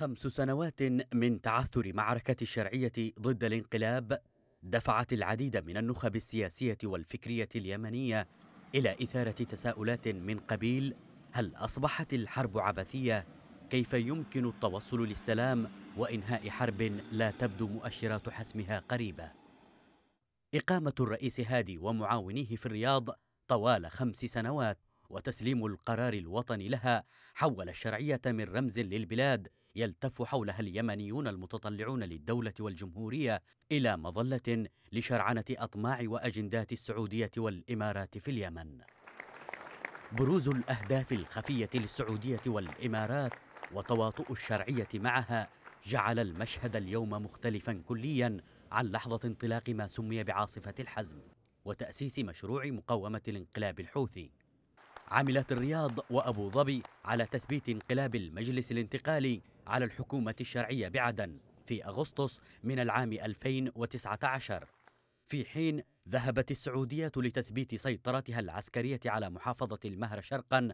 خمس سنوات من تعثر معركة الشرعية ضد الانقلاب دفعت العديد من النخب السياسية والفكرية اليمنية إلى إثارة تساؤلات من قبيل هل أصبحت الحرب عبثية؟ كيف يمكن التوصل للسلام وإنهاء حرب لا تبدو مؤشرات حسمها قريبة؟ إقامة الرئيس هادي ومعاونيه في الرياض طوال خمس سنوات وتسليم القرار الوطني لها حول الشرعية من رمز للبلاد يلتف حولها اليمنيون المتطلعون للدولة والجمهورية إلى مظلة لشرعنة أطماع وأجندات السعودية والإمارات في اليمن بروز الأهداف الخفية للسعودية والإمارات وتواطؤ الشرعية معها جعل المشهد اليوم مختلفا كليا عن لحظة انطلاق ما سمي بعاصفة الحزم وتأسيس مشروع مقاومة الانقلاب الحوثي عملت الرياض وأبو ظبي على تثبيت انقلاب المجلس الانتقالي على الحكومة الشرعية بعدن في أغسطس من العام 2019 في حين ذهبت السعودية لتثبيت سيطرتها العسكرية على محافظة المهر شرقا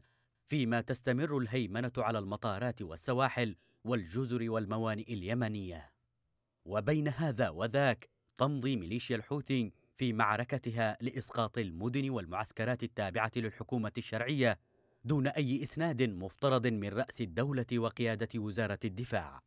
فيما تستمر الهيمنة على المطارات والسواحل والجزر والموانئ اليمنية وبين هذا وذاك تمضي ميليشيا الحوثي في معركتها لإسقاط المدن والمعسكرات التابعة للحكومة الشرعية دون أي إسناد مفترض من رأس الدولة وقيادة وزارة الدفاع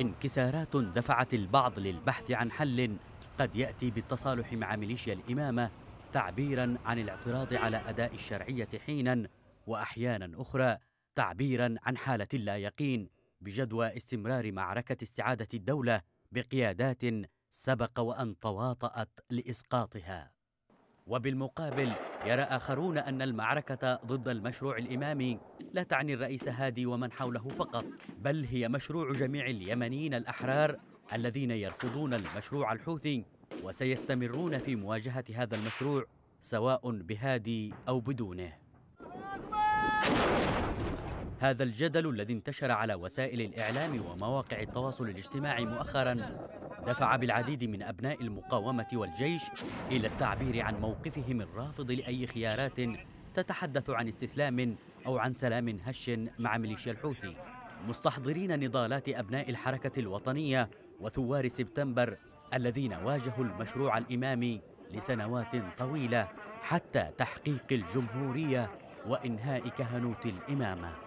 انكسارات دفعت البعض للبحث عن حل قد يأتي بالتصالح مع ميليشيا الإمامة تعبيراً عن الاعتراض على أداء الشرعية حيناً وأحياناً أخرى تعبيراً عن حالة لا يقين بجدوى استمرار معركة استعادة الدولة بقيادات سبق وأن تواطأت لإسقاطها وبالمقابل يرى آخرون أن المعركة ضد المشروع الإمامي لا تعني الرئيس هادي ومن حوله فقط بل هي مشروع جميع اليمنيين الأحرار الذين يرفضون المشروع الحوثي وسيستمرون في مواجهة هذا المشروع سواء بهادي أو بدونه هذا الجدل الذي انتشر على وسائل الإعلام ومواقع التواصل الاجتماعي مؤخرا دفع بالعديد من أبناء المقاومة والجيش إلى التعبير عن موقفهم الرافض لأي خيارات تتحدث عن استسلام أو عن سلام هش مع ميليشيا الحوثي مستحضرين نضالات أبناء الحركة الوطنية وثوار سبتمبر الذين واجهوا المشروع الإمامي لسنوات طويلة حتى تحقيق الجمهورية وإنهاء كهنوت الإمامة